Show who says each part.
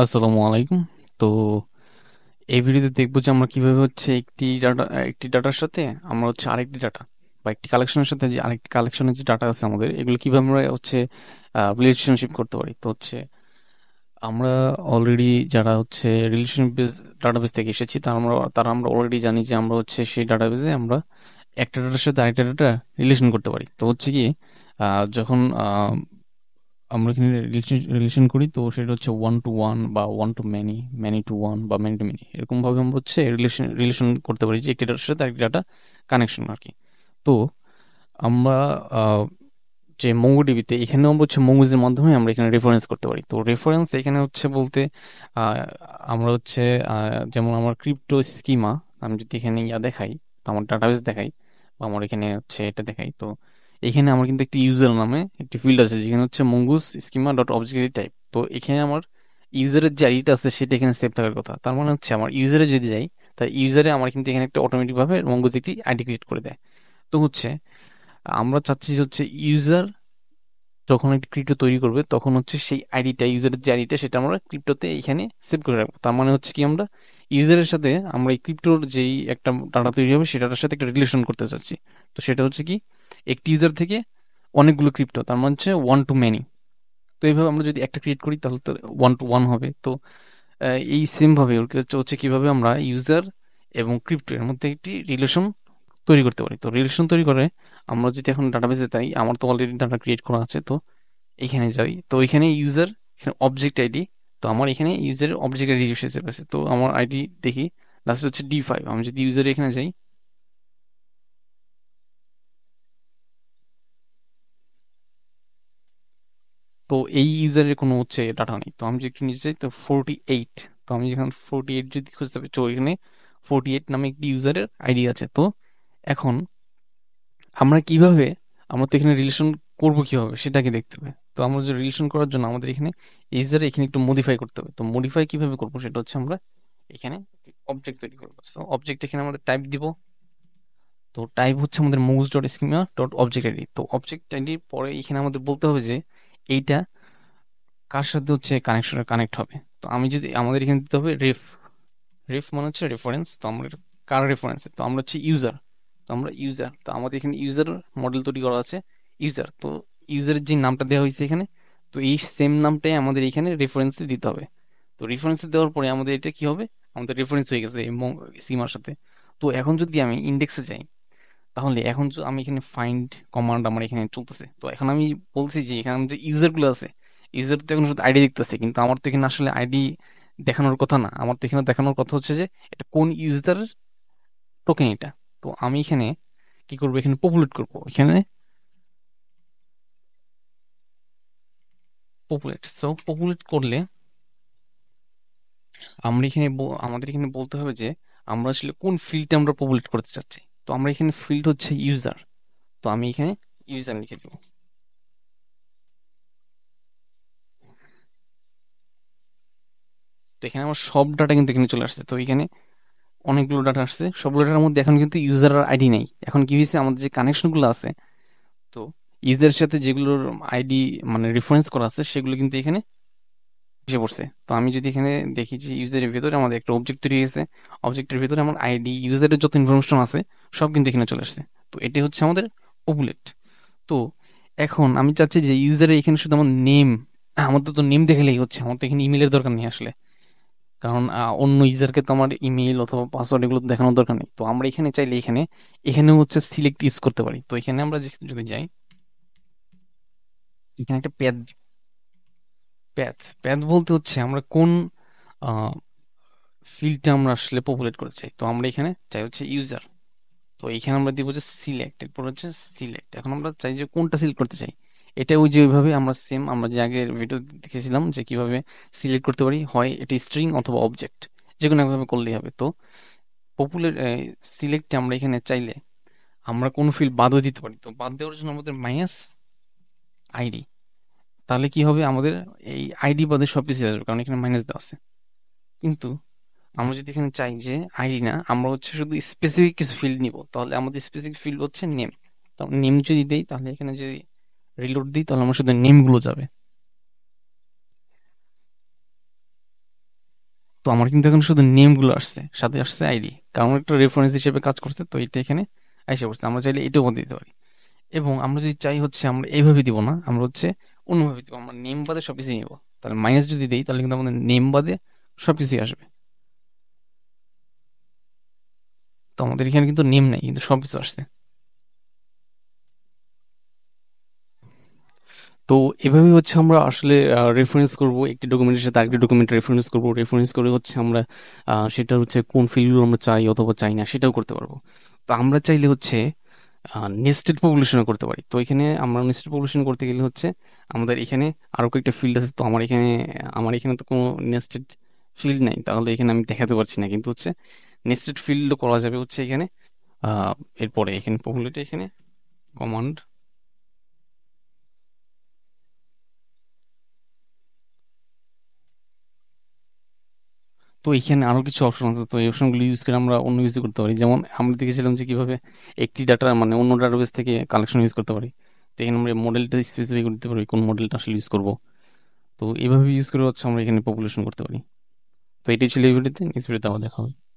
Speaker 1: আসসালামু আলাইকুম তো এই ভিডিওতে দেখবো যে আমরা কীভাবে হচ্ছে একটি ডাটা একটি ডাটার সাথে আমরা হচ্ছে আরেকটি ডাটা বা একটি কালেকশনের সাথে যে আরেকটি কালেকশনের যে ডাটা আছে আমাদের এগুলো কীভাবে আমরা হচ্ছে রিলেশনশিপ করতে পারি তো হচ্ছে আমরা অলরেডি যারা হচ্ছে রিলেশনশিপ বেস ডাটাবেস থেকে এসেছি তারা আমরা তারা আমরা অলরেডি জানি যে আমরা হচ্ছে সেই ডাটাবেসে আমরা একটা ডাটার সাথে আরেকটা ডাটা রিলেশন করতে পারি তো হচ্ছে কি যখন আমরা এখানে রিলেশন করি তো সেটা হচ্ছে ওয়ান টু ওয়ান বা one to many many to one বা মেনি টু মেনি এরকমভাবে আমরা হচ্ছে রিলেশন রিলেশন করতে পারি যে একটি ডাটার সাথে একটি ডাটা কানেকশন আর কি তো আমরা যে ডিবিতে এখানে হচ্ছে মঙ্গুজের মাধ্যমে আমরা এখানে রেফারেন্স করতে পারি তো রেফারেন্স এখানে হচ্ছে বলতে আমরা হচ্ছে যেমন আমার ক্রিপ্টো স্কিমা আমি যদি এখানে ইয়া দেখাই আমার ডাটাবেস দেখাই বা আমার এখানে হচ্ছে এটা দেখাই তো এখানে আমার কিন্তু একটি ইউজার নামে একটি ফিল্ড আছে যেখানে হচ্ছে Mongoose schema dot object type তো এখানে আমার ইউজারের যে আইডিটা আছে সেটা এখানে সেভ থাকার কথা তার মানে হচ্ছে আমার ইউজারে যদি যাই তাই ইউজারে আমার কিন্তু এখানে একটা অটোমেটিকভাবে মঙ্গুস একটি আইডি ক্রিয়েট করে দেয় তো হচ্ছে আমরা চাচ্ছি হচ্ছে ইউজার যখন একটি ক্রিপ্টো তৈরি করবে তখন হচ্ছে সেই আইডিটা ইউজারের যে আইডিটা সেটা আমরা ক্রিপ্টোতে এখানে সেভ করে রাখবো তার মানে হচ্ছে কি আমরা ইউজারের সাথে আমরা এই ক্রিপ্টোর যেই একটা ডাটা তৈরি হবে সেটার সাথে একটা রিলেশন করতে চাচ্ছি তো সেটা হচ্ছে কি একটি ইউজার থেকে অনেকগুলো ক্রিপ্টো তার মানে হচ্ছে ওয়ান টু মেনি তো এইভাবে আমরা যদি একটা ক্রিয়েট করি তাহলে তো ওয়ান টু ওয়ান হবে তো এই সেমভাবে হচ্ছে কীভাবে আমরা ইউজার এবং ক্রিপ্টো এর মধ্যে একটি রিলেশন তৈরি করতে পারি তো রিলেশন তৈরি করে আমরা যদি এখন ডাটাবেসে তাই আমার তো অলরেডি ডাটা ক্রিয়েট করা আছে তো এখানে যাই তো এখানে ইউজার এখানে অবজেক্ট আইডি তো আমার এখানে ইউজারের অবজেক্ট আইডি হিসেবে আছে তো আমার আইডি দেখি লাস্ট হচ্ছে ডি ফাইভ আমি যদি ইউজার এখানে যাই তো এই ইউজারের কোনো হচ্ছে ডাটা নেই তো আমি একটু নিচে চাই তো ফোরটি এইট তো আমি যেখানে ফোরটি এইট যদি খুঁজতে পারি তো এখানে ফোরটি এইট নামে একটি ইউজারের আইডি আছে তো এখন আমরা কিভাবে আমরা তো এখানে রিলেশন করবো কিভাবে সেটাকে দেখতে হবে তো আমরা যে রিলেশন করার জন্য আমাদের এখানে ইউজারে এখানে একটু মডিফাই করতে হবে তো মডিফাই কিভাবে করবো সেটা হচ্ছে আমরা এখানে অবজেক্ট তৈরি করবো তো অবজেক্ট এখানে আমাদের টাইপ দিব তো টাইপ হচ্ছে আমাদের moves dot schema dot object ID তো অবজেক্ট আইডির পরে এখানে আমাদের বলতে হবে যে এইটা কার সাথে হচ্ছে কানেকশন কানেক্ট হবে তো আমি যদি আমাদের এখানে দিতে হবে রেফ রেফ মানে হচ্ছে রেফারেন্স তো আমরা কার রেফারেন্স তো আমরা হচ্ছে ইউজার তো আমরা ইউজার তো আমাদের এখানে ইউজার মডেল তৈরি করা আছে ইউজার তো ইউজারের যে নামটা দেওয়া হয়েছে এখানে তো এই সেম নামটাই আমাদের এখানে রেফারেন্সে দিতে হবে তো রেফারেন্সে দেওয়ার পরে আমাদের এটা কি হবে আমাদের রেফারেন্স হয়ে গেছে সিমার সাথে তো এখন যদি আমি ইন্ডেক্সে যাই তাহলে এখন আমি এখানে ফাইন্ড কমান্ড আমার এখানে চলতেছে তো এখন আমি বলছি যে এখানে যে ইউজারগুলো আছে ইউজার তো এখন শুধু আইডি দেখতেছে কিন্তু আমার তো এখানে আসলে আইডি দেখানোর কথা না আমার তো এখানে দেখানোর কথা হচ্ছে যে এটা কোন ইউজারের টোকেন এটা তো আমি এখানে কি করব এখানে পপুলেট করব এখানে পপুলেট সো পপুলেট করলে আমরা এখানে আমাদের এখানে বলতে হবে যে আমরা আসলে কোন ফিল্ডটা আমরা পপুলেট করতে চাচ্ছি তো আমরা এখানে ফিল্ড হচ্ছে ইউজার তো আমি এখানে ইউজার লিখে দেব তো এখানে আমার সব ডাটা কিন্তু এখানে চলে আসছে তো এখানে অনেকগুলো ডাটা আসছে সবগুলো ডাটার মধ্যে এখন কিন্তু ইউজার আইডি নেই এখন কি হয়েছে আমাদের যে কানেকশনগুলো আছে তো ইউজারের সাথে যেগুলোর আইডি মানে রেফারেন্স করা আছে সেগুলো কিন্তু এখানে এসে পড়ছে তো আমি যদি এখানে দেখি যে ইউজারের ভিতরে আমাদের একটা অবজেক্ট তৈরি হয়েছে অবজেক্টের ভিতরে আমার আইডি ইউজারের যত ইনফরমেশন আছে সব কিন্তু এখানে চলে আসছে তো এটি হচ্ছে আমাদের ওবুলেট তো এখন আমি চাচ্ছি যে ইউজারের এখানে শুধু আমার নেম আমাদের তো নেম দেখালেই হচ্ছে আমার তো এখানে ইমেলের দরকার নেই আসলে কারণ অন্য ইউজারকে তো আমার ইমেল অথবা পাসওয়ার্ড এগুলো দেখানোর দরকার নেই তো আমরা এখানে চাইলে এখানে এখানে হচ্ছে সিলেক্ট ইউজ করতে পারি তো এখানে আমরা যদি যাই এখানে একটা প্যাড প্যাথ প্যাথ বলতে হচ্ছে আমরা কোন ফিল্ডটা আমরা আসলে পপুলেট করতে চাই তো আমরা এখানে চাই হচ্ছে ইউজার তো এখানে আমরা দিব হচ্ছে সিলেক্ট এরপর হচ্ছে সিলেক্ট এখন আমরা চাই যে কোনটা সিলেক্ট করতে চাই এটা ওই যে ওইভাবে আমরা সেম আমরা যে আগের ভিডিও দেখেছিলাম যে কিভাবে সিলেক্ট করতে পারি হয় এটি স্ট্রিং অথবা অবজেক্ট যে কোনো একভাবে করলেই হবে তো পপুলার সিলেক্ট আমরা এখানে চাইলে আমরা কোনো ফিল্ড বাদও দিতে পারি তো বাদ দেওয়ার জন্য আমাদের মাইনাস আইডি তাহলে কি হবে আমাদের এই আইডি বাদে সব কিছু আসবে কারণ এখানে মাইনাস দেওয়া আছে কিন্তু আমরা যদি এখানে চাই যে আইডি না আমরা হচ্ছে শুধু স্পেসিফিক কিছু ফিল্ড নিব তাহলে আমাদের স্পেসিফিক ফিল্ড হচ্ছে নেম তখন নেম যদি দিই তাহলে এখানে যদি রিলোড দিই তাহলে আমার শুধু নেমগুলো যাবে তো আমার কিন্তু এখন শুধু নেমগুলো আসছে সাথে আসছে আইডি কারণ একটা রেফারেন্স হিসেবে কাজ করছে তো এটা এখানে এসে পড়ছে আমরা চাইলে এটাও দিতে পারি এবং আমরা যদি চাই হচ্ছে আমরা এইভাবে দিব না আমরা হচ্ছে অন্যভাবে আমরা নেম বাদে সব কিছু নিব তাহলে মাইনাস যদি দিই তাহলে কিন্তু আমাদের নেম বাদে সব কিছুই আসবে তো আমাদের এখানে কিন্তু নেম নেই কিন্তু সব কিছু আসছে তো এভাবেই হচ্ছে আমরা আসলে রেফারেন্স করব একটি ডকুমেন্টের সাথে আরেকটি ডকুমেন্ট রেফারেন্স করব রেফারেন্স করে হচ্ছে আমরা সেটা হচ্ছে কোন ফিল্ডগুলো আমরা চাই অথবা চাই না সেটাও করতে পারবো তো আমরা চাইলে হচ্ছে নেস্টেড পপুলেশনও করতে পারি তো এখানে আমরা নেস্টেড পপুলেশন করতে গেলে হচ্ছে আমাদের এখানে আরও কয়েকটা ফিল্ড আছে তো আমার এখানে আমার এখানে তো কোনো নেস্টেড ফিল্ড নাই তাহলে এখানে আমি দেখাতে পারছি না কিন্তু হচ্ছে নেস্টেড ফিল্ডও করা যাবে হচ্ছে এখানে এরপরে এখানে পপুলেট এখানে কমান্ড তো এখানে আরো কিছু অপশন আছে তো এই অপশনগুলো ইউজ করে আমরা অন্য কিছু করতে পারি যেমন আমরা দেখেছিলাম যে কিভাবে একটি ডাটা মানে অন্য ডাটাবেস থেকে কালেকশন ইউজ করতে পারি তো এখানে আমরা মডেলটা স্পেসিফাই করতে পারি কোন মডেলটা আসলে ইউজ করব তো এইভাবে ইউজ করে হচ্ছে আমরা এখানে পপুলেশন করতে পারি তো এটাই ছিল এই ভিডিওতে নিজ ভিডিওতে আবার দেখা হবে